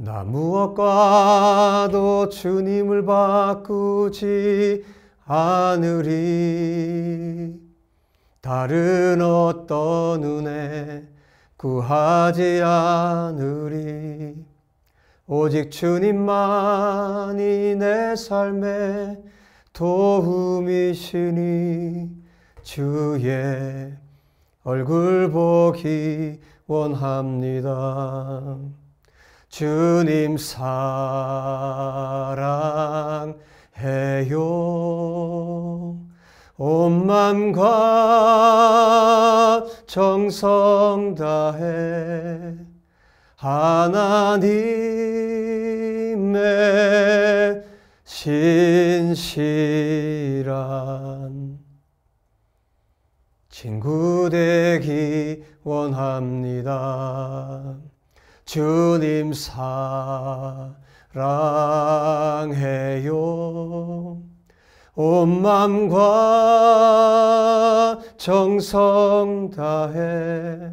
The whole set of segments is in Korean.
나 무엇과도 주님을 바꾸지 않으리 다른 어떤 눈에 구하지 않으리 오직 주님만이 내 삶의 도움이시니 주의 얼굴 보기 원합니다. 주님 사랑해요. 온 맘과 정성 다해 하나님의 신실한 친구 되기 원합니다. 주님 사랑해요. 온 맘과 정성 다해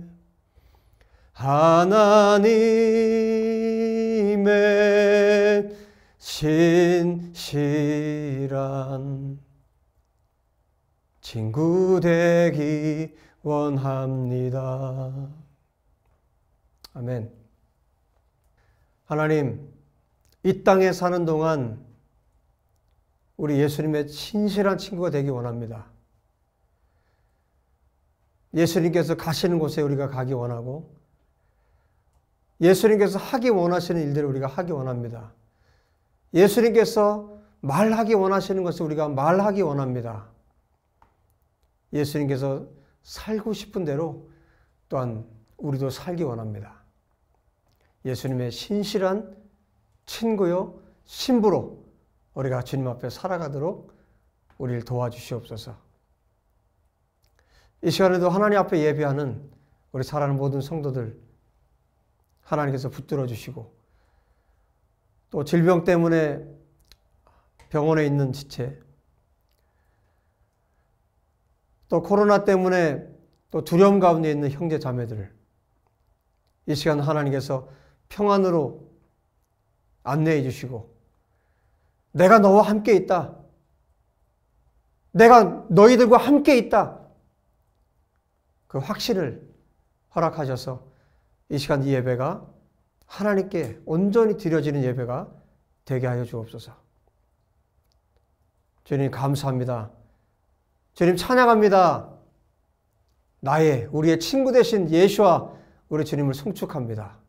하나님의 신실한 친구 되기 원합니다. 아멘. 하나님, 이 땅에 사는 동안 우리 예수님의 친실한 친구가 되기 원합니다. 예수님께서 가시는 곳에 우리가 가기 원하고 예수님께서 하기 원하시는 일들을 우리가 하기 원합니다. 예수님께서 말하기 원하시는 것을 우리가 말하기 원합니다. 예수님께서 살고 싶은 대로 또한 우리도 살기 원합니다. 예수님의 신실한 친구요 신부로 우리가 주님 앞에 살아가도록 우리를 도와주시옵소서. 이 시간에도 하나님 앞에 예배하는 우리 사랑하는 모든 성도들 하나님께서 붙들어 주시고 또 질병 때문에 병원에 있는 지체 또 코로나 때문에 또 두려움 가운데 있는 형제 자매들이 시간 하나님께서 평안으로 안내해 주시고 내가 너와 함께 있다. 내가 너희들과 함께 있다. 그 확신을 허락하셔서 이 시간 이 예배가 하나님께 온전히 드려지는 예배가 되게 하여 주옵소서. 주님 감사합니다. 주님 찬양합니다. 나의 우리의 친구 되신 예수와 우리 주님을 송축합니다.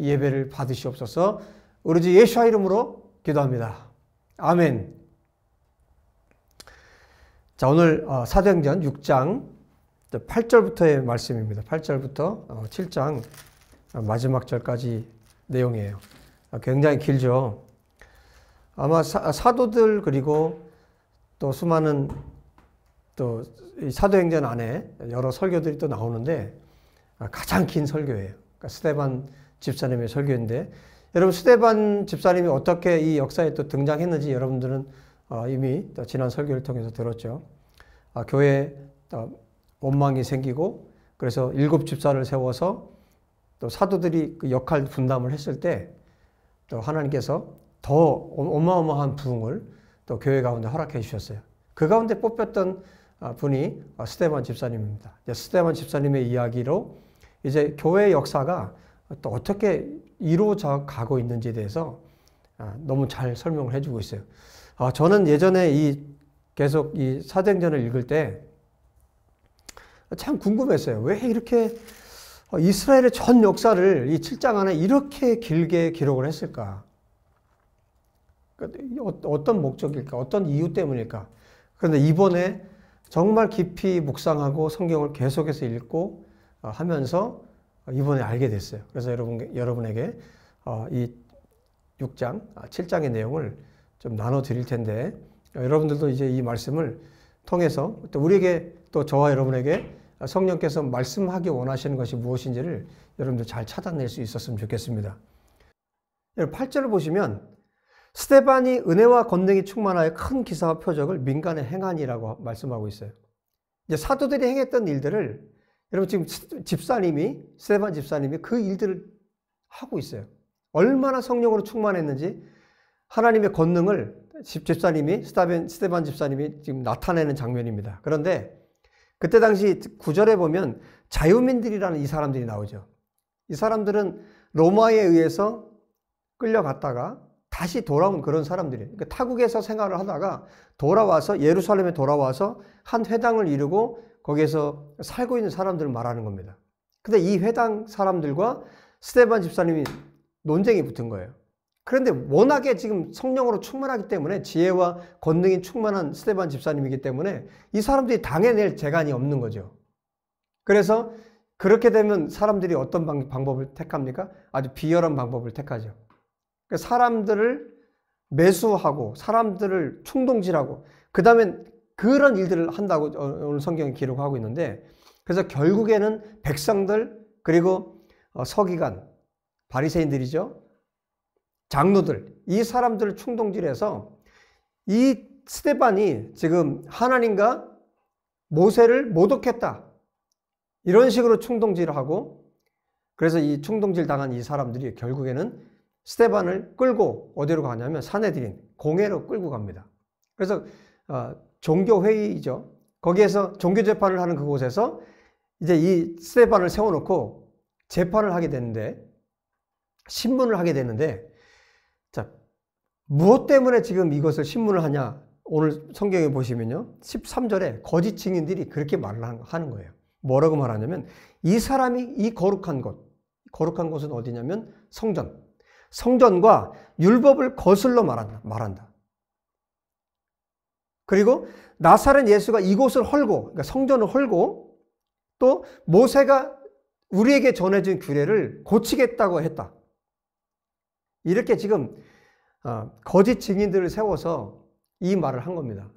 예배를 받으시옵소서. 오로지 예수와 이름으로 기도합니다. 아멘. 자, 오늘 어, 사도행전 6장 8절부터의 말씀입니다. 8절부터 7장 어, 어, 마지막 절까지 내용이에요. 아, 굉장히 길죠. 아마 사, 아, 도들 그리고 또 수많은 또 사도행전 안에 여러 설교들이 또 나오는데 아, 가장 긴 설교예요. 그러니까 스테반 집사님의 설교인데 여러분 스테반 집사님이 어떻게 이 역사에 또 등장했는지 여러분들은 어, 이미 지난 설교를 통해서 들었죠. 아, 교회 어, 원망이 생기고 그래서 일곱 집사를 세워서 또 사도들이 그 역할 분담을 했을 때 또 하나님께서 더 어, 어마어마한 부흥을 또 교회 가운데 허락해 주셨어요. 그 가운데 뽑혔던 아, 분이 스테반 아, 집사님입니다. 스테반 집사님의 이야기로 이제 교회 역사가 또 어떻게 이루어져 가고 있는지에 대해서 아, 너무 잘 설명을 해주고 있어요. 아, 저는 예전에 이 계속 이 사도행전을 읽을 때 참 궁금했어요. 왜 이렇게 어, 이스라엘의 전 역사를 이 7장 안에 이렇게 길게 기록을 했을까? 그러니까 어, 어떤 목적일까? 어떤 이유 때문일까? 그런데 이번에 정말 깊이 묵상하고 성경을 계속해서 읽고 어, 하면서 이번에 알게 됐어요. 그래서 여러분, 여러분에게 어, 이 6장, 7장의 아, 내용을 좀 나눠 드릴 텐데 어, 여러분들도 이제 이 말씀을 통해서 또 우리에게 또 저와 여러분에게 성령께서 말씀하기 원하시는 것이 무엇인지를 여러분들 잘 찾아낼 수 있었으면 좋겠습니다. 8절을 보시면 스테반이 은혜와 권능이 충만하여 큰 기사와 표적을 민간에 행하니라고 말씀하고 있어요. 이제 사도들이 행했던 일들을 여러분 지금 집사님이 세반 집사님이 그 일들을 하고 있어요. 얼마나 성령으로 충만했는지 하나님의 권능을 집 집사님이 스타벤 스테반 집사님이 지금 나타내는 장면입니다. 그런데 그때 당시 구절에 보면 자유민들이라는 이 사람들이 나오죠. 이 사람들은 로마에 의해서 끌려갔다가 다시 돌아온 그런 사람들이에요. 그러니까 타국에서 생활을 하다가 돌아와서 예루살렘에 돌아와서 한 회당을 이루고 거기에서 살고 있는 사람들을 말하는 겁니다. 근데 이 회당 사람들과 스테반 집사님이 논쟁이 붙은 거예요. 그런데 워낙에 지금 성령으로 충만하기 때문에 지혜와 권능이 충만한 스테반 집사님이기 때문에 이 사람들이 당해낼 재간이 없는 거죠. 그래서 그렇게 되면 사람들이 어떤 방, 법을 택합니까? 아주 비열한 방법을 택하죠. 그 사람들을 매수하고 사람들을 충동질하고 그 다음엔 그런 일들을 한다고 오늘 성경이 기록하고 있는데 그래서 결국에는 백성들 그리고 어, 서기관 바리새인들이죠 장로들 이 사람들을 충동질해서 이 스테반이 지금 하나님과 모세를 모독했다 이런 식으로 충동질을 하고 그래서 이 충동질 당한 이 사람들이 결국에는 스테반을 끌고 어디로 가냐면 사내들인 공회로 끌고 갑니다. 그래서 어, 종교회의죠. 거기에서 종교재판을 하는 그곳에서 이제 이 스테반을 세워놓고 재판을 하게 되는데, 신문을 하게 되는데, 자, 무엇 때문에 지금 이것을 신문을 하냐? 오늘 성경에 보시면요. 13절에 거짓 증인들이 그렇게 말을 하는 거예요. 뭐라고 말하냐면, 이 사람이 이 거룩한 곳, 거룩한 곳은 어디냐면 성전. 성전과 율법을 거슬러 말한다. 말한다. 그리고 나사렛 예수가 이곳을 헐고 그러니까 성전을 헐고 또 모세가 우리에게 전해준 규례를 고치겠다고 했다. 이렇게 지금 어, 거짓 증인들을 세워서 이 말을 한 겁니다.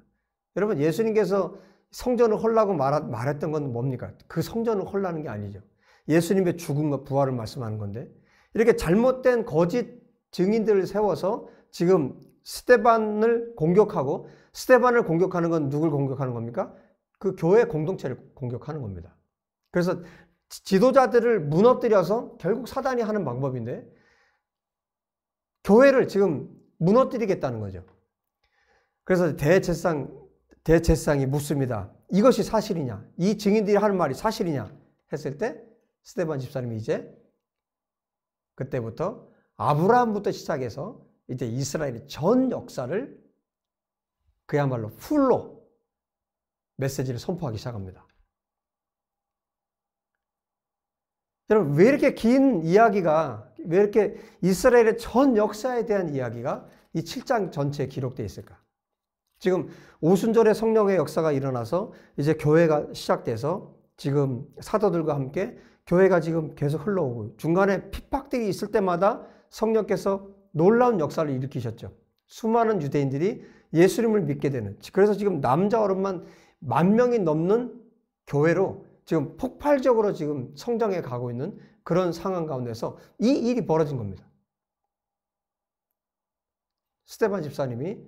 여러분 예수님께서 성전을 헐라고 말했던 건 뭡니까? 그 성전을 헐라는 게 아니죠. 예수님의 죽음과 부활을 말씀하는 건데 이렇게 잘못된 거짓 증인들을 세워서 지금 스테반을 공격하고 스테반을 공격하는 건 누굴 공격하는 겁니까? 그 교회 공동체를 공격하는 겁니다. 그래서 지도자들을 무너뜨려서 결국 사단이 하는 방법인데 교회를 지금 무너뜨리겠다는 거죠. 그래서 대제상 대제상이 묻습니다. 이것이 사실이냐? 이 증인들이 하는 말이 사실이냐? 했을 때 스테반 집사님이 이제 그때부터 아브라함부터 시작해서 이제 이스라엘의 전 역사를 그야말로 풀로 메시지를 선포하기 시작합니다. 여러분, 왜 이렇게 긴 이야기가, 왜 이렇게 이스라엘의 전 역사에 대한 이야기가 이 7장 전체에 기록되어 있을까? 지금 오순절에 성령의 역사가 일어나서 이제 교회가 시작돼서 지금 사도들과 함께 교회가 지금 계속 흘러오고 중간에 핍박들이 있을 때마다 성령께서 놀라운 역사를 일으키셨죠. 수많은 유대인들이 예수님을 믿게 되는 그래서 지금 남자 어른만 만 명이 넘는 교회로 지금 폭발적으로 지금 성장해 가고 있는 그런 상황 가운데서 이 일이 벌어진 겁니다. 스테반 집사님이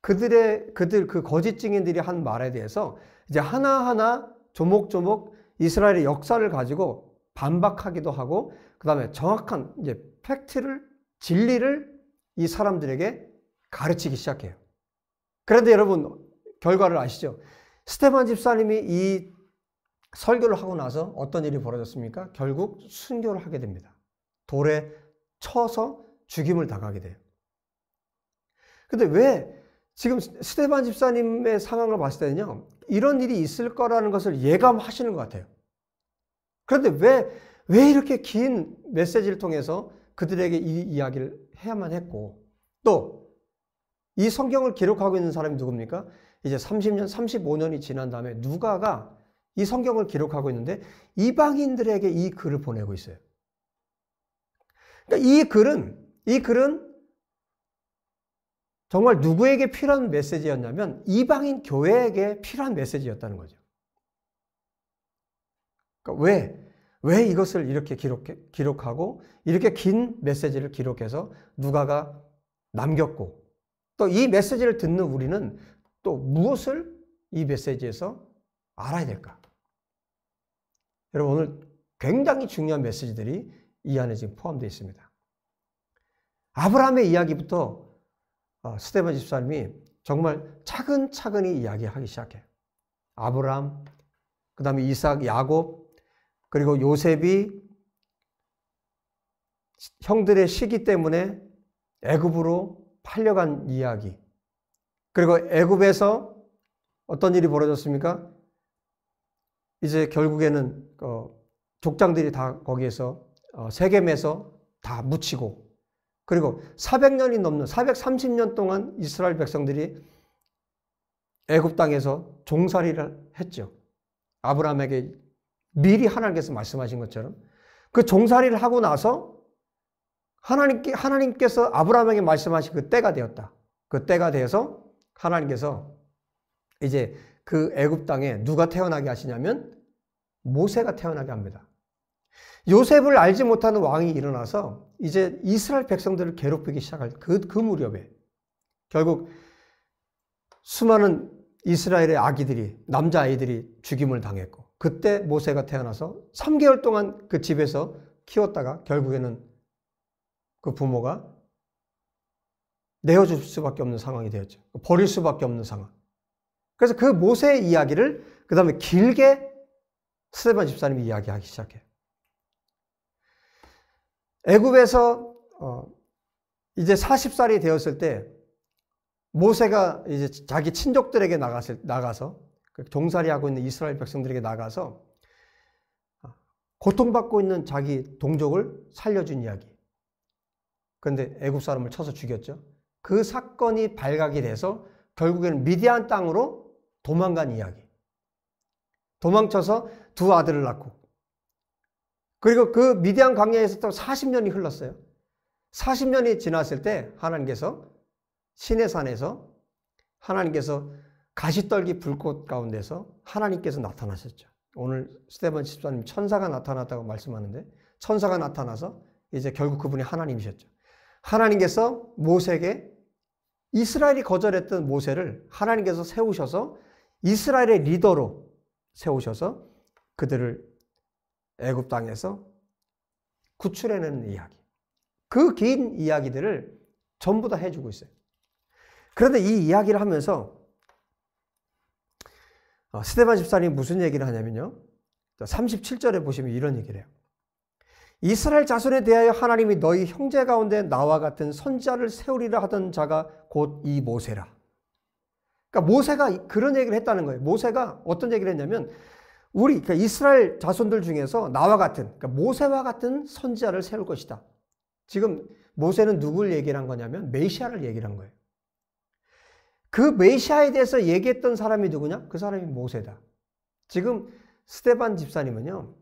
그들의 그들 그 거짓 증인들이 한 말에 대해서 이제 하나하나 조목조목 이스라엘의 역사를 가지고 반박하기도 하고 그다음에 정확한 이제 팩트를 진리를 이 사람들에게 가르치기 시작해요. 그런데 여러분 결과를 아시죠? 스테반 집사님이 이 설교를 하고 나서 어떤 일이 벌어졌습니까? 결국 순교를 하게 됩니다. 돌에 쳐서 죽임을 당하게 돼요. 근데 왜 지금 스테반 집사님의 상황을 봤을 때는요, 이런 일이 있을 거라는 것을 예감하시는 것 같아요. 그런데 왜, 왜 이렇게 긴 메시지를 통해서 그들에게 이 이야기를 해야만 했고, 또이 성경을 기록하고 있는 사람이 누굽니까? 이제 30년, 35년이 지난 다음에 누가가 이 성경을 기록하고 있는데 이방인들에게 이 글을 보내고 있어요. 그러니까 이 글은 이 글은 정말 누구에게 필요한 메시지였냐면 이방인 교회에게 필요한 메시지였다는 거죠. 그러니까 왜? 왜 이것을 이렇게 기록, 기록하고 이렇게 긴 메시지를 기록해서 누가가 남겼고 또이 메시지를 듣는 우리는 또 무엇을 이 메시지에서 알아야 될까? 여러분 오늘 굉장히 중요한 메시지들이 이 안에 지금 포함되어 있습니다. 아브라함의 이야기부터 어, 스테반 집사님이 정말 차근차근히 이야기하기 시작해요. 아브라함, 그 다음에 이삭, 야곱, 그리고 요셉이 형들의 시기 때문에 애굽으로 팔려간 이야기. 그리고 애굽에서 어떤 일이 벌어졌습니까? 이제 결국에는 어, 족장들이 다 거기에서 어, 세겜에서 다 묻히고 그리고 400년이 넘는 430년 동안 이스라엘 백성들이 애굽 땅에서 종살이를 했죠. 아브라함에게 미리 하나님께서 말씀하신 것처럼 그 종살이를 하고 나서 하나님께, 하나님께서 아브라함에게 말씀하신 그 때가 되었다. 그 때가 돼서 하나님께서 이제 그 애굽 땅에 누가 태어나게 하시냐면 모세가 태어나게 합니다. 요셉을 알지 못하는 왕이 일어나서 이제 이스라엘 백성들을 괴롭히기 시작할 그, 그 무렵에 결국 수많은 이스라엘의 아기들이 남자 아이들이 죽임을 당했고 그때 모세가 태어나서 3개월 동안 그 집에서 키웠다가 결국에는 그 부모가 내어줄 수밖에 없는 상황이 되었죠. 버릴 수밖에 없는 상황. 그래서 그 모세의 이야기를 그 다음에 길게 스테반 집사님이 이야기하기 시작해요. 애굽에서 어, 이제 40살이 되었을 때 모세가 이제 자기 친족들에게 나갔을, 나가서 종살이 그 하고 있는 이스라엘 백성들에게 나가서 아, 고통받고 있는 자기 동족을 살려준 이야기. 그런데 애굽 사람을 쳐서 죽였죠. 그 사건이 발각이 돼서 결국에는 미디안 땅으로 도망간 이야기. 도망쳐서 두 아들을 낳고 그리고 그 미디안 광야에서 또 40년이 흘렀어요. 40년이 지났을 때 하나님께서 시내산에서 하나님께서 가시떨기 불꽃 가운데서 하나님께서 나타나셨죠. 오늘 스테반 집사님 천사가 나타났다고 말씀하는데 천사가 나타나서 이제 결국 그분이 하나님이셨죠. 하나님께서 모세에게 이스라엘이 거절했던 모세를 하나님께서 세우셔서 이스라엘의 리더로 세우셔서 그들을 애굽 땅에서 구출해내는 이야기. 그 긴 이야기들을 전부 다 해주고 있어요. 그런데 이 이야기를 하면서 어, 스테반 집사님 무슨 얘기를 하냐면요. 37절에 보시면 이런 얘기를 해요. 이스라엘 자손에 대하여 하나님이 너희 형제 가운데 나와 같은 선자를 세우리라 하던 자가 곧 이 모세라. 그러니까 모세가 그런 얘기를 했다는 거예요. 모세가 어떤 얘기를 했냐면 우리 그러니까 이스라엘 자손들 중에서 나와 같은 그러니까 모세와 같은 선자를 세울 것이다. 지금 모세는 누굴 얘기를 한 거냐면 메시아를 얘기를 한 거예요. 그 메시아에 대해서 얘기했던 사람이 누구냐? 그 사람이 모세다. 지금 스테반 집사님은요.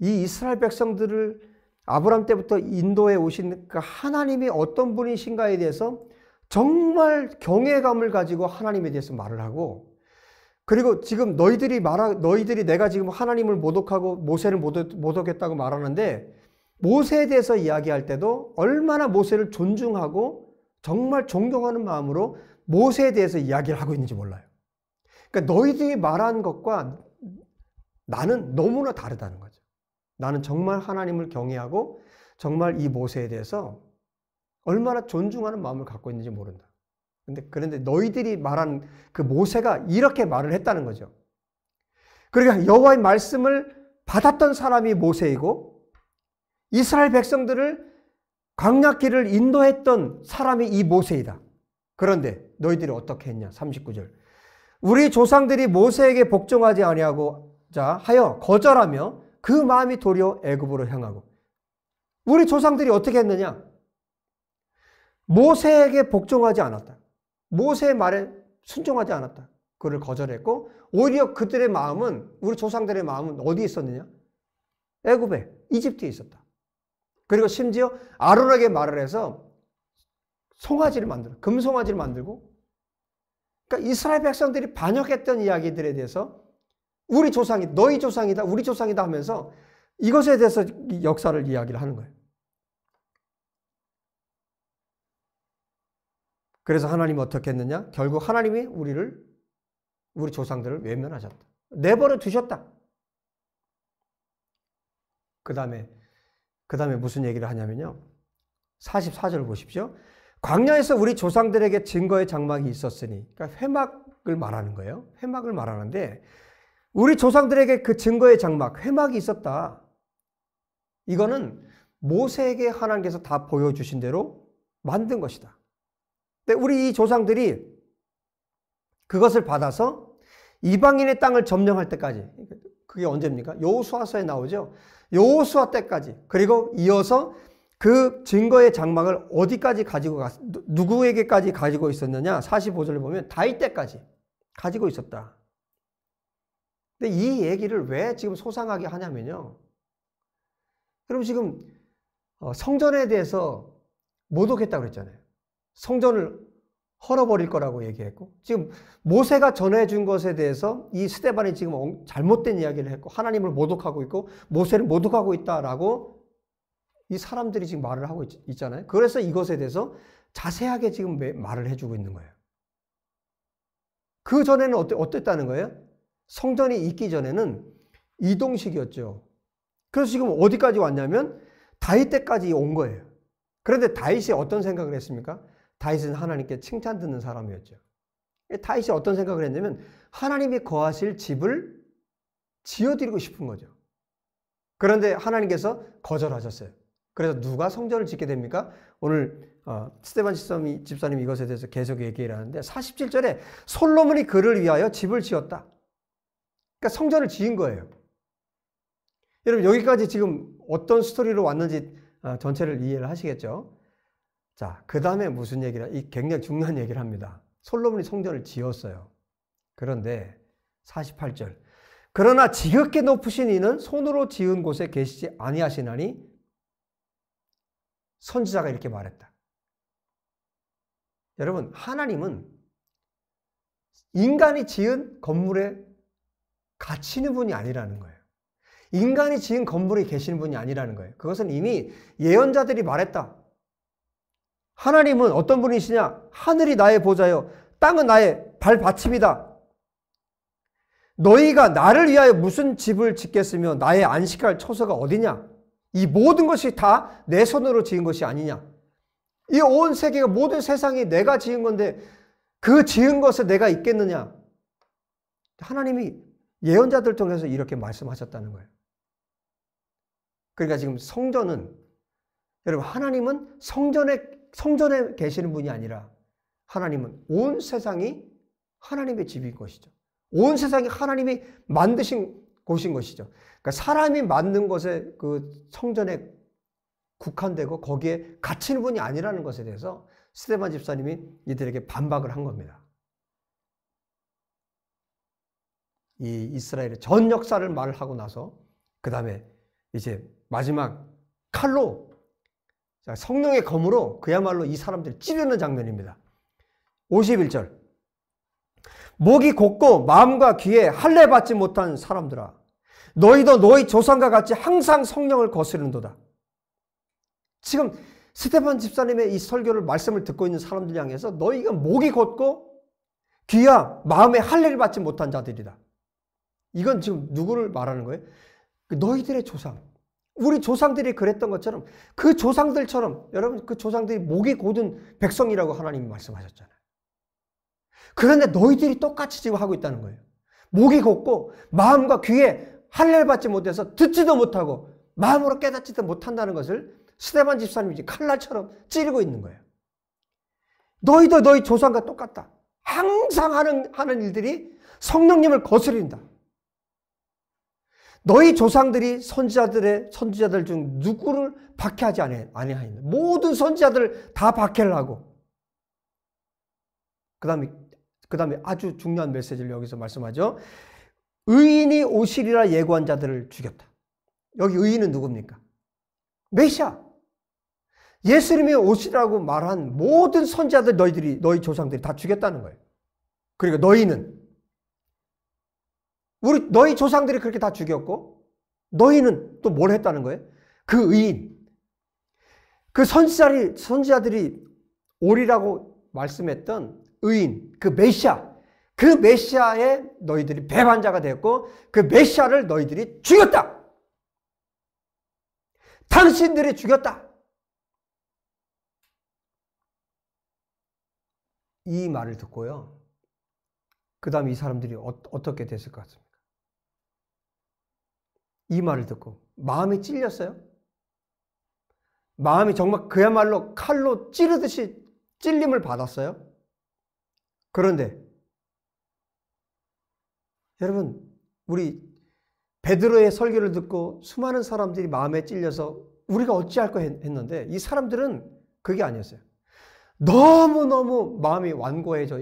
이 이스라엘 백성들을 아브람 때부터 인도에 오신 그 하나님이 어떤 분이신가에 대해서 정말 경외감을 가지고 하나님에 대해서 말을 하고 그리고 지금 너희들이 말하 너희들이 내가 지금 하나님을 모독하고 모세를 모독했다고 말하는데 모세에 대해서 이야기할 때도 얼마나 모세를 존중하고 정말 존경하는 마음으로 모세에 대해서 이야기를 하고 있는지 몰라요. 그러니까 너희들이 말한 것과 나는 너무나 다르다는 거예요. 나는 정말 하나님을 경외하고 정말 이 모세에 대해서 얼마나 존중하는 마음을 갖고 있는지 모른다. 근데 그런데 너희들이 말한 그 모세가 이렇게 말을 했다는 거죠. 그러니까 여호와의 말씀을 받았던 사람이 모세이고 이스라엘 백성들을 광약길을 인도했던 사람이 이 모세이다. 그런데 너희들이 어떻게 했냐? 39절. 우리 조상들이 모세에게 복종하지 아니하고 자 하여 거절하며 그 마음이 도리어 애굽으로 향하고 우리 조상들이 어떻게 했느냐? 모세에게 복종하지 않았다. 모세의 말에 순종하지 않았다. 그를 거절했고 오히려 그들의 마음은 우리 조상들의 마음은 어디에 있었느냐? 애굽에 이집트에 있었다. 그리고 심지어 아론에게 말을 해서 송아지를 만들어 금송아지를 만들고 그러니까 이스라엘 백성들이 반역했던 이야기들에 대해서 우리 조상이 너희 조상이다 우리 조상이다 하면서 이것에 대해서 역사를 이야기를 하는 거예요. 그래서 하나님이 어떻게 했느냐? 결국 하나님이 우리를 우리 조상들을 외면하셨다. 내버려 두셨다. 그 다음에 그 다음에 무슨 얘기를 하냐면요. 44절 보십시오. 광야에서 우리 조상들에게 증거의 장막이 있었으니 그러니까 회막을 말하는 거예요. 회막을 말하는데 우리 조상들에게 그 증거의 장막, 회막이 있었다. 이거는 모세에게 하나님께서 다 보여주신 대로 만든 것이다. 근데 우리 이 조상들이 그것을 받아서 이방인의 땅을 점령할 때까지 그게 언제입니까? 여호수아서에 나오죠. 여호수아 때까지 그리고 이어서 그 증거의 장막을 어디까지 가지고 갔 누구에게까지 가지고 있었느냐? 45절을 보면 다윗 때까지 가지고 있었다. 근데 이 얘기를 왜 지금 소상하게 하냐면요. 그럼 지금 어, 성전에 대해서 모독했다고 그랬잖아요. 성전을 헐어버릴 거라고 얘기했고 지금 모세가 전해준 것에 대해서 이 스테반이 지금 잘못된 이야기를 했고 하나님을 모독하고 있고 모세를 모독하고 있다라고 이 사람들이 지금 말을 하고 있, 잖아요 그래서 이것에 대해서 자세하게 지금 말을 해주고 있는 거예요. 그 전에는 어땠, 어땠다는 거예요? 성전이 있기 전에는 이동식이었죠. 그래서 지금 어디까지 왔냐면 다윗 때까지 온 거예요. 그런데 다윗이 어떤 생각을 했습니까? 다윗은 하나님께 칭찬 듣는 사람이었죠. 다윗이 어떤 생각을 했냐면 하나님이 거하실 집을 지어드리고 싶은 거죠. 그런데 하나님께서 거절하셨어요. 그래서 누가 성전을 짓게 됩니까? 오늘 어, 스테반 집사님이, 이것에 대해서 계속 얘기를 하는데 47절에 솔로몬이 그를 위하여 집을 지었다. 그러니까 성전을 지은 거예요. 여러분 여기까지 지금 어떤 스토리로 왔는지 어, 전체를 이해를 하시겠죠? 자, 그 다음에 무슨 얘기를, 이 굉장히 중요한 얘기를 합니다. 솔로몬이 성전을 지었어요. 그런데 48절. 그러나 지극히 높으신 이는 손으로 지은 곳에 계시지 아니하시나니 선지자가 이렇게 말했다. 여러분, 하나님은 인간이 지은 건물에 갇히는 분이 아니라는 거예요. 인간이 지은 건물에 계시는 분이 아니라는 거예요. 그것은 이미 예언자들이 말했다. 하나님은 어떤 분이시냐? 하늘이 나의 보좌요. 땅은 나의 발받침이다. 너희가 나를 위하여 무슨 집을 짓겠으며 나의 안식할 처소가 어디냐? 이 모든 것이 다 내 손으로 지은 것이 아니냐? 이 온 세계가 모든 세상이 내가 지은 건데 그 지은 것에 내가 있겠느냐? 하나님이 예언자들 통해서 이렇게 말씀하셨다는 거예요. 그러니까 지금 성전은 여러분 하나님은 성전에 성전에 계시는 분이 아니라 하나님은 온 세상이 하나님의 집인 것이죠. 온 세상이 하나님이 만드신 곳인 것이죠. 그러니까 사람이 만든 것에 그 성전에 국한되고 거기에 갇히는 분이 아니라는 것에 대해서 스테반 집사님이 이들에게 반박을 한 겁니다. 이 이스라엘의 전 역사를 말하고 나서 그 다음에 이제 마지막 칼로 성령의 검으로 그야말로 이 사람들을 찌르는 장면입니다. 51절 목이 곧고 마음과 귀에 할례 받지 못한 사람들아 너희도 너희 조상과 같이 항상 성령을 거스르는도다. 지금 스테판 집사님의 이 설교를 말씀을 듣고 있는 사람들 향해서 너희가 목이 곧고 귀와 마음에 할례를 받지 못한 자들이다. 이건 지금 누구를 말하는 거예요? 그 너희들의 조상. 우리 조상들이 그랬던 것처럼 그 조상들처럼 여러분 그 조상들이 목이 고든 백성이라고 하나님이 말씀하셨잖아요. 그런데 너희들이 똑같이 지금 하고 있다는 거예요. 목이 곱고 마음과 귀에 할례를 받지 못해서 듣지도 못하고 마음으로 깨닫지도 못한다는 것을 스테반 집사님이 칼날처럼 찌르고 있는 거예요. 너희도 너희 조상과 똑같다. 항상 하는 하는 일들이 성령님을 거스린다. 너희 조상들이 선지자들의 선지자들 중 누구를 박해하지 아니하였나 모든 선지자들을 다 박해를 하고 그다음에 그다음에 아주 중요한 메시지를 여기서 말씀하죠. 의인이 오시리라 예고한 자들을 죽였다. 여기 의인은 누굽니까? 메시아. 예수님이 오시라고 말한 모든 선자들 너희들이 너희 조상들이 다 죽였다는 거예요. 그러니까 너희는 우리 너희 조상들이 그렇게 다 죽였고 너희는 또 뭘 했다는 거예요? 그 의인, 그선지자들 선지자들이 오리라고 말씀했던 의인, 그 메시아, 그 메시아의 너희들이 배반자가 되었고 그 메시아를 너희들이 죽였다. 당신들이 죽였다. 이 말을 듣고요. 그 다음 이 사람들이 어, 어떻게 됐을 것 같습니다. 이 말을 듣고 마음이 찔렸어요. 마음이 정말 그야말로 칼로 찌르듯이 찔림을 받았어요. 그런데 여러분 우리 베드로의 설교를 듣고 수많은 사람들이 마음에 찔려서 우리가 어찌할 거 했는데 이 사람들은 그게 아니었어요. 너무너무 마음이 완고해져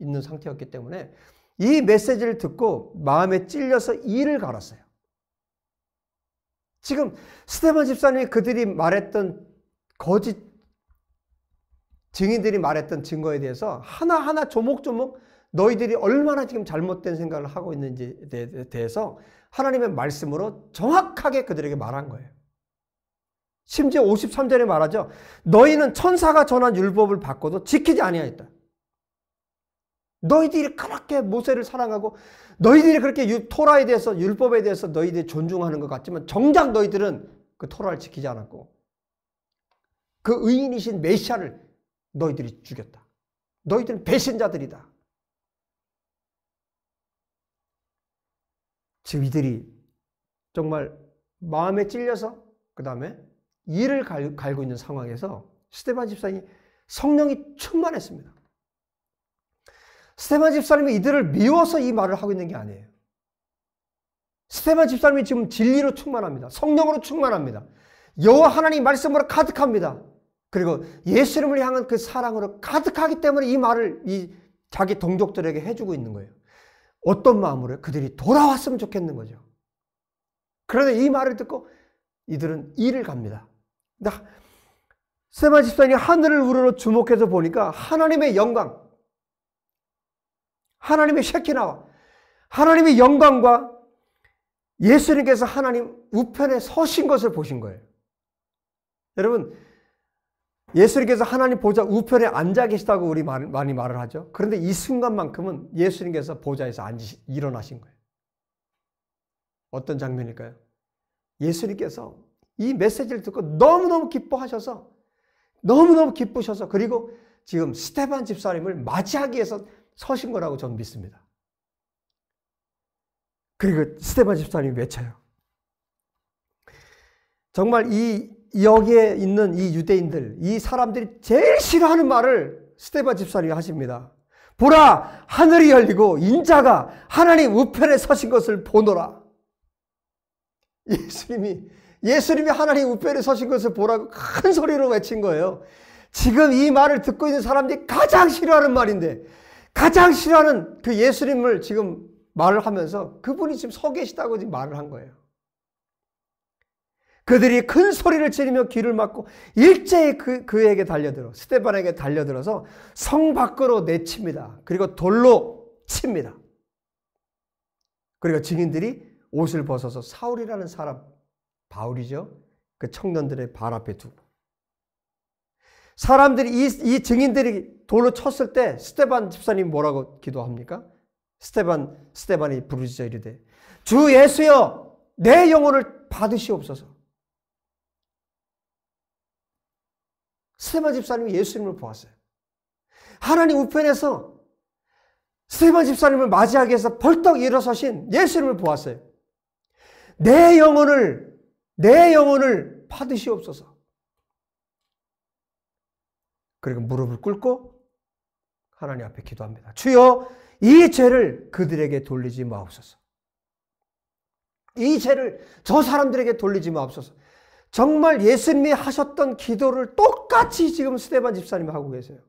있는 상태였기 때문에 이 메시지를 듣고 마음에 찔려서 이를 갈았어요. 지금 스테반 집사님이 그들이 말했던 거짓 증인들이 말했던 증거에 대해서 하나하나 조목조목 너희들이 얼마나 지금 잘못된 생각을 하고 있는지에 대해서 하나님의 말씀으로 정확하게 그들에게 말한 거예요. 심지어 53절에 말하죠. 너희는 천사가 전한 율법을 받고도 지키지 아니하였다. 너희들이 그렇게 모세를 사랑하고 너희들이 그렇게 유, 토라에 대해서 율법에 대해서 너희들이 존중하는 것 같지만 정작 너희들은 그 토라를 지키지 않았고 그 의인이신 메시아를 너희들이 죽였다. 너희들은 배신자들이다. 지금 이들이 정말 마음에 찔려서 그 다음에 이를 갈고 있는 상황에서 스테반 집사이 성령이 충만했습니다. 스테반 집사님이 이들을 미워서 이 말을 하고 있는 게 아니에요. 스테반 집사님이 지금 진리로 충만합니다. 성령으로 충만합니다. 여호와 하나님 말씀으로 가득합니다. 그리고 예수님을 향한 그 사랑으로 가득하기 때문에 이 말을 이 자기 동족들에게 해주고 있는 거예요. 어떤 마음으로 그들이 돌아왔으면 좋겠는 거죠. 그런데 이 말을 듣고 이들은 이를 갑니다. 세마 집사님 하늘을 우러러 주목해서 보니까 하나님의 영광, 하나님의 쉐키나와 하나님의 영광과 예수님께서 하나님 우편에 서신 것을 보신 거예요. 여러분, 예수님께서 하나님 보좌 우편에 앉아 계시다고 우리 많이 말을 하죠. 그런데 이 순간만큼은 예수님께서 보좌에서 앉으 일어나신 거예요. 어떤 장면일까요? 예수님께서 이 메시지를 듣고 너무너무 기뻐하셔서 너무너무 기쁘셔서 그리고 지금 스테반 집사님을 맞이하기 위해서 서신 거라고 저는 믿습니다. 그리고 스테반 집사님이 외쳐요. 정말 이 여기에 있는 이 유대인들, 이 사람들이 제일 싫어하는 말을 스테반 집사님이 하십니다. 보라, 하늘이 열리고 인자가 하나님 우편에 서신 것을 보노라. 예수님이 예수님이 하나님 우편에 서신 것을 보라고 큰 소리로 외친 거예요. 지금 이 말을 듣고 있는 사람들이 가장 싫어하는 말인데 가장 싫어하는 그 예수님을 지금 말을 하면서 그분이 지금 서 계시다고 지금 말을 한 거예요. 그들이 큰 소리를 지르며 길을 막고 일제히 그, 그에게 달려들어 스테반에게 달려들어서 성 밖으로 내칩니다. 그리고 돌로 칩니다. 그리고 증인들이 옷을 벗어서 사울이라는 사람 바울이죠. 그 청년들의 발 앞에 두고 사람들이 이, 이 증인들이 돌로 쳤을 때 스테반 집사님 뭐라고 기도합니까? 스테반 스테반이 부르짖어 이르되 주 예수여 내 영혼을 받으시옵소서. 스테반 집사님이 예수님을 보았어요. 하나님 우편에서 스테반 집사님을 맞이하기 위해서 벌떡 일어서신 예수님을 보았어요. 내 영혼을 내 영혼을 받으시옵소서. 그리고 무릎을 꿇고 하나님 앞에 기도합니다. 주여, 이 죄를 그들에게 돌리지 마옵소서. 이 죄를 저 사람들에게 돌리지 마옵소서. 정말 예수님이 하셨던 기도를 똑같이 지금 스테반 집사님이 하고 계세요.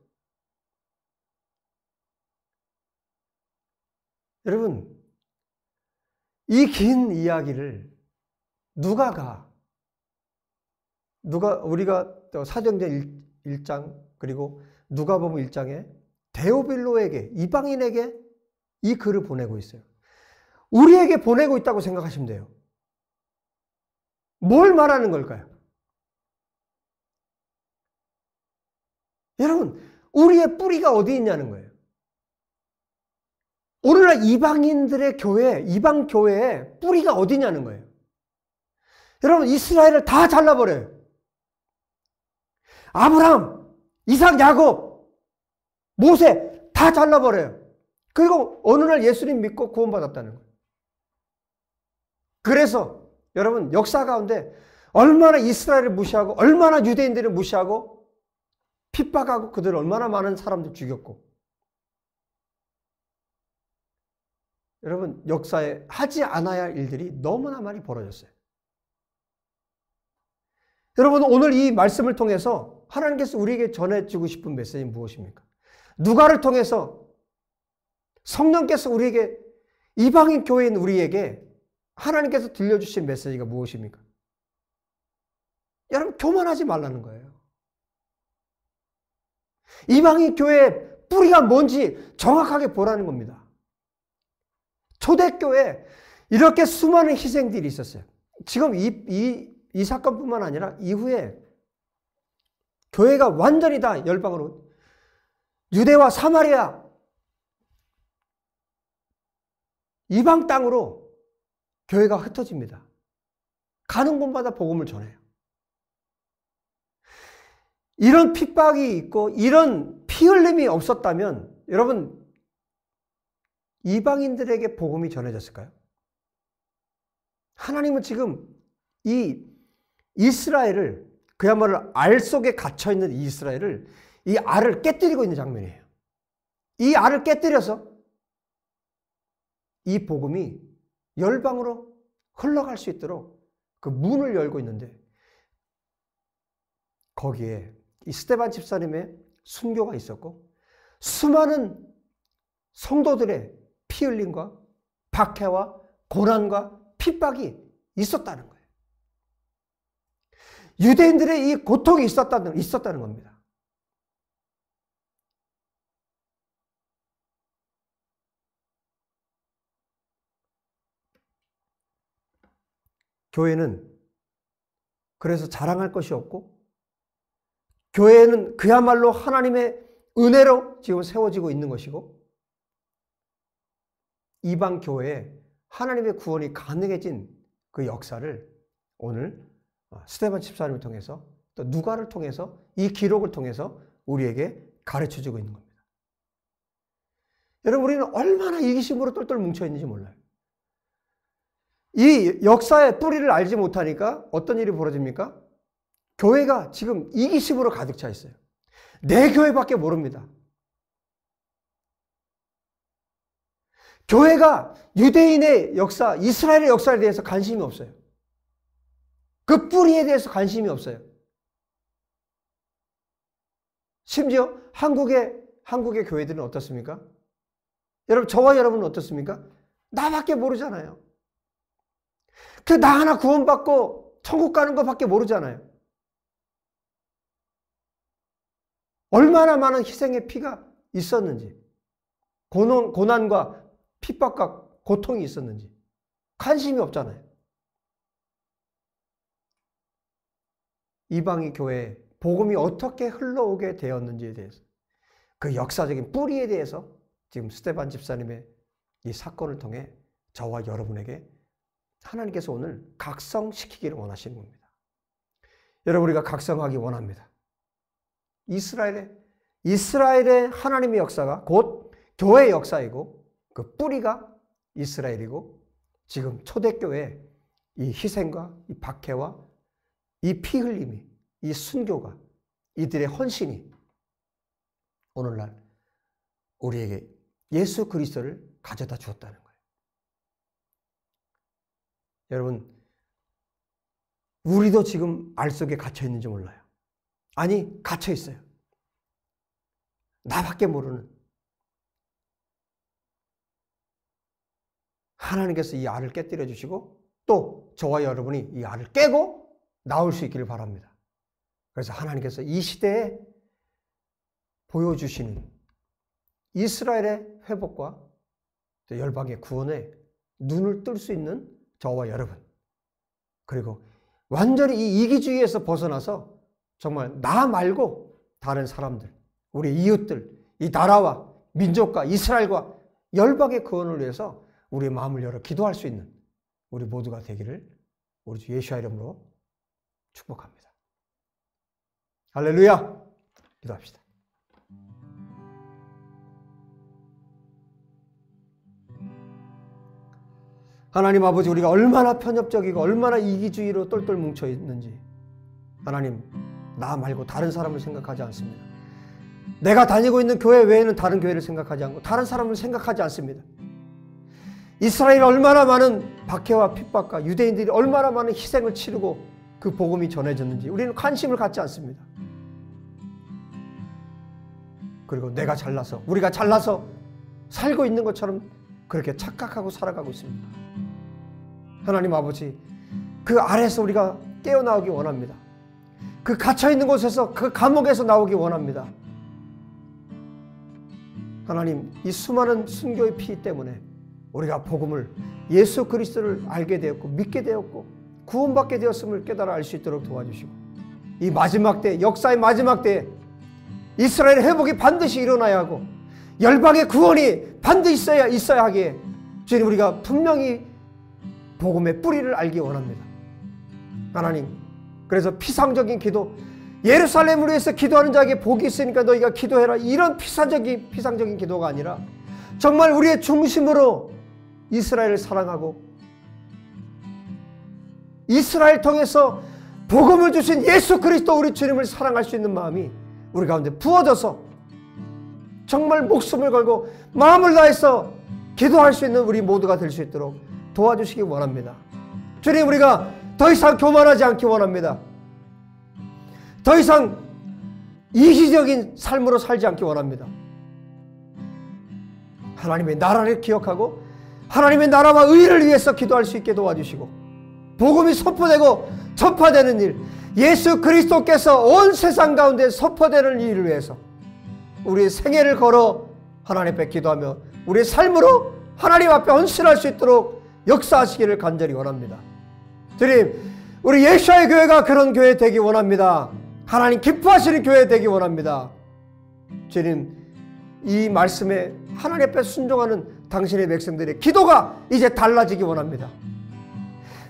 여러분, 이 긴 이야기를 누가가, 누가, 우리가 사도전 1장 그리고 누가복음 1장에 데오빌로에게 이방인에게 이 글을 보내고 있어요. 우리에게 보내고 있다고 생각하시면 돼요. 뭘 말하는 걸까요? 여러분, 우리의 뿌리가 어디 있냐는 거예요. 오늘날 이방인들의 교회, 이방 교회의 뿌리가 어디냐는 거예요. 여러분, 이스라엘을 다 잘라버려요. 아브람, 이삭, 야곱, 모세 다 잘라버려요. 그리고 어느 날 예수님 믿고 구원받았다는 거예요. 그래서 여러분 역사 가운데 얼마나 이스라엘을 무시하고 얼마나 유대인들을 무시하고 핍박하고 그들 얼마나 많은 사람들 죽였고 여러분 역사에 하지 않아야 할 일들이 너무나 많이 벌어졌어요. 여러분 오늘 이 말씀을 통해서 하나님께서 우리에게 전해주고 싶은 메시지는 무엇입니까? 누가를 통해서 성령께서 우리에게 이방인 교회인 우리에게 하나님께서 들려주신 메시지가 무엇입니까? 여러분 교만하지 말라는 거예요. 이방인 교회의 뿌리가 뭔지 정확하게 보라는 겁니다. 초대교회 이렇게 수많은 희생들이 있었어요. 지금 이, 이, 이 사건뿐만 아니라 이후에 교회가 완전히 다 열방으로 유대와 사마리아 이방 땅으로 교회가 흩어집니다. 가는 곳마다 복음을 전해요. 이런 핍박이 있고 이런 피 흘림이 없었다면 여러분 이방인들에게 복음이 전해졌을까요? 하나님은 지금 이 이스라엘을 그야말로 알 속에 갇혀 있는 이스라엘을 이 알을 깨뜨리고 있는 장면이에요. 이 알을 깨뜨려서 이 복음이 열방으로 흘러갈 수 있도록 그 문을 열고 있는데 거기에 이 스테반 집사님의 순교가 있었고 수많은 성도들의 피 흘림과 박해와 고난과 핍박이 있었다는 거예요. 유대인들의 이 고통이 있었다는, 있었다는 겁니다. 교회는 그래서 자랑할 것이 없고 교회는 그야말로 하나님의 은혜로 지금 세워지고 있는 것이고 이방 교회에 하나님의 구원이 가능해진 그 역사를 오늘 어, 스테반 집사님을 통해서 또 누가를 통해서 이 기록을 통해서 우리에게 가르쳐 주고 있는 겁니다. 여러분 우리는 얼마나 이기심으로 똘똘 뭉쳐 있는지 몰라요. 이 역사의 뿌리를 알지 못하니까 어떤 일이 벌어집니까? 교회가 지금 이기심으로 가득 차 있어요. 내 교회밖에 모릅니다. 교회가 유대인의 역사, 이스라엘의 역사에 대해서 관심이 없어요. 그 뿌리에 대해서 관심이 없어요. 심지어 한국의 한국의 교회들은 어떻습니까? 여러분 저와 여러분은 어떻습니까? 나밖에 모르잖아요. 그 나 하나 구원받고 천국 가는 것밖에 모르잖아요. 얼마나 많은 희생의 피가 있었는지, 고난, 고난과 핍박과 고통이 있었는지 관심이 없잖아요. 이방의 교회에 복음이 어떻게 흘러오게 되었는지에 대해서 그 역사적인 뿌리에 대해서 지금 스테반 집사님의 이 사건을 통해 저와 여러분에게 하나님께서 오늘 각성시키기를 원하시는 겁니다. 여러분 우리가 각성하기 원합니다. 이스라엘의 이스라엘의 하나님의 역사가 곧 교회의 역사이고 그 뿌리가 이스라엘이고 지금 초대교회 이 희생과 이 박해와 이피 흘림이, 이 순교가, 이들의 헌신이 오늘날 우리에게 예수 그리스도를 가져다 주었다는 거예요. 여러분, 우리도 지금 알 속에 갇혀 있는지 몰라요. 아니, 갇혀 있어요. 나밖에 모르는. 하나님께서 이 알을 깨뜨려 주시고 또 저와 여러분이 이 알을 깨고 나올 수 있기를 바랍니다. 그래서 하나님께서 이 시대에 보여주시는 이스라엘의 회복과 열방의 구원에 눈을 뜰 수 있는 저와 여러분 그리고 완전히 이 이기주의에서 벗어나서 정말 나 말고 다른 사람들 우리 이웃들 이 나라와 민족과 이스라엘과 열방의 구원을 위해서 우리의 마음을 열어 기도할 수 있는 우리 모두가 되기를 우리 주 예수의 이름으로 축복합니다. 할렐루야! 기도합시다. 하나님 아버지 우리가 얼마나 편협적이고 얼마나 이기주의로 똘똘 뭉쳐 있는지 하나님 나 말고 다른 사람을 생각하지 않습니다. 내가 다니고 있는 교회 외에는 다른 교회를 생각하지 않고 다른 사람을 생각하지 않습니다. 이스라엘 얼마나 많은 박해와 핍박과 유대인들이 얼마나 많은 희생을 치르고 그 복음이 전해졌는지 우리는 관심을 갖지 않습니다. 그리고 내가 잘나서 우리가 잘나서 살고 있는 것처럼 그렇게 착각하고 살아가고 있습니다. 하나님 아버지 그 아래서 우리가 깨어나오기 원합니다. 그 갇혀있는 곳에서 그 감옥에서 나오기 원합니다. 하나님 이 수많은 순교의 피 때문에 우리가 복음을 예수 그리스도를 알게 되었고 믿게 되었고 구원받게 되었음을 깨달아 알 수 있도록 도와주시고 이 마지막 때 역사의 마지막 때에 이스라엘 회복이 반드시 일어나야 하고 열방의 구원이 반드시 있어야 있어야 하기에 주님 우리가 분명히 복음의 뿌리를 알기 원합니다. 하나님 그래서 피상적인 기도 예루살렘을 위해서 기도하는 자에게 복이 있으니까 너희가 기도해라 이런 피상적인 피상적인 기도가 아니라 정말 우리의 중심으로 이스라엘을 사랑하고 이스라엘 통해서 복음을 주신 예수 그리스도 우리 주님을 사랑할 수 있는 마음이 우리 가운데 부어져서 정말 목숨을 걸고 마음을 다해서 기도할 수 있는 우리 모두가 될 수 있도록 도와주시기 원합니다. 주님 우리가 더 이상 교만하지 않기 원합니다. 더 이상 이기적인 삶으로 살지 않기 원합니다. 하나님의 나라를 기억하고 하나님의 나라와 의를 위해서 기도할 수 있게 도와주시고 복음이 선포되고 전파되는 일, 예수 그리스도께서 온 세상 가운데 선포되는 일을 위해서 우리의 생애를 걸어 하나님 앞에 기도하며 우리의 삶으로 하나님 앞에 헌신할 수 있도록 역사하시기를 간절히 원합니다. 주님, 우리 예수의 교회가 그런 교회 되기 원합니다. 하나님 기뻐하시는 교회 되기 원합니다. 주님, 이 말씀에 하나님 앞에 순종하는 당신의 백성들의 기도가 이제 달라지기 원합니다.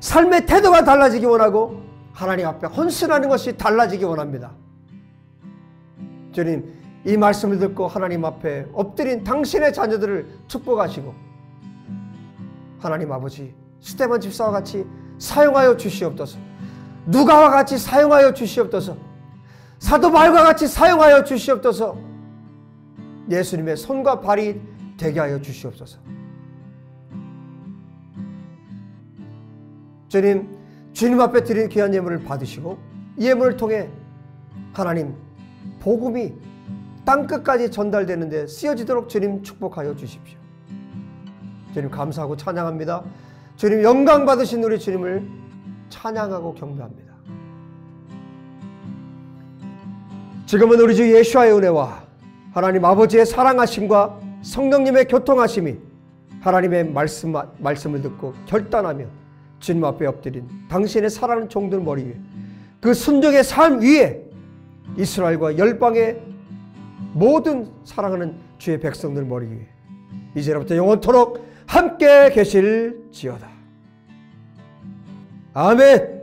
삶의 태도가 달라지기 원하고 하나님 앞에 헌신하는 것이 달라지기 원합니다. 주님, 이 말씀을 듣고 하나님 앞에 엎드린 당신의 자녀들을 축복하시고 하나님 아버지 스테반 집사와 같이 사용하여 주시옵소서. 누가와 같이 사용하여 주시옵소서. 사도 바울과 같이 사용하여 주시옵소서. 예수님의 손과 발이 되게 하여 주시옵소서. 주님, 주님 앞에 드릴 귀한 예물을 받으시고 예물을 통해 하나님 복음이 땅 끝까지 전달되는데 쓰여지도록 주님 축복하여 주십시오. 주님 감사하고 찬양합니다. 주님 영광 받으신 우리 주님을 찬양하고 경배합니다. 지금은 우리 주 예수와의 은혜와 하나님 아버지의 사랑하심과 성령님의 교통하심이 하나님의 말씀, 말씀을 듣고 결단하며 주님 앞에 엎드린 당신의 사랑하는 종들 머리 위에 그 순종의 삶 위에 이스라엘과 열방의 모든 사랑하는 주의 백성들 머리 위에 이제로부터 영원토록 함께 계실지어다. 아멘.